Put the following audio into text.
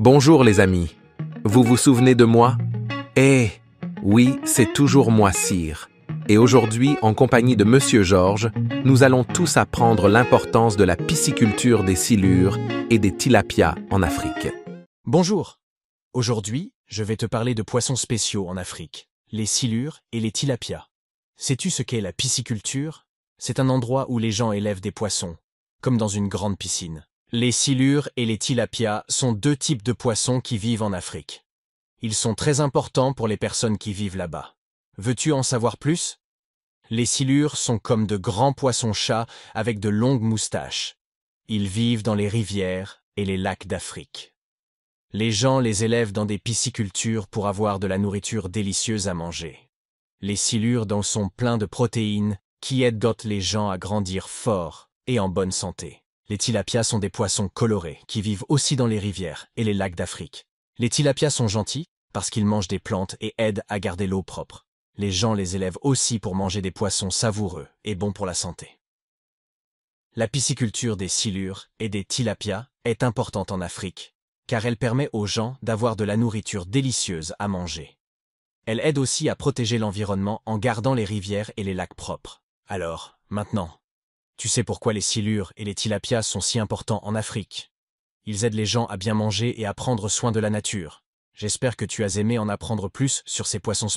Bonjour les amis. Vous vous souvenez de moi Eh Oui, c'est toujours moi, Sire. Et aujourd'hui, en compagnie de Monsieur Georges, nous allons tous apprendre l'importance de la pisciculture des silures et des tilapias en Afrique. Bonjour. Aujourd'hui, je vais te parler de poissons spéciaux en Afrique, les silures et les tilapias. Sais-tu ce qu'est la pisciculture C'est un endroit où les gens élèvent des poissons, comme dans une grande piscine. Les silures et les tilapias sont deux types de poissons qui vivent en Afrique. Ils sont très importants pour les personnes qui vivent là-bas. Veux-tu en savoir plus Les silures sont comme de grands poissons-chats avec de longues moustaches. Ils vivent dans les rivières et les lacs d'Afrique. Les gens les élèvent dans des piscicultures pour avoir de la nourriture délicieuse à manger. Les silures dans sont pleins de protéines qui aident les gens à grandir fort et en bonne santé. Les tilapias sont des poissons colorés qui vivent aussi dans les rivières et les lacs d'Afrique. Les tilapias sont gentils parce qu'ils mangent des plantes et aident à garder l'eau propre. Les gens les élèvent aussi pour manger des poissons savoureux et bons pour la santé. La pisciculture des silures et des tilapias est importante en Afrique, car elle permet aux gens d'avoir de la nourriture délicieuse à manger. Elle aide aussi à protéger l'environnement en gardant les rivières et les lacs propres. Alors, maintenant, tu sais pourquoi les silures et les tilapias sont si importants en Afrique. Ils aident les gens à bien manger et à prendre soin de la nature. J'espère que tu as aimé en apprendre plus sur ces poissons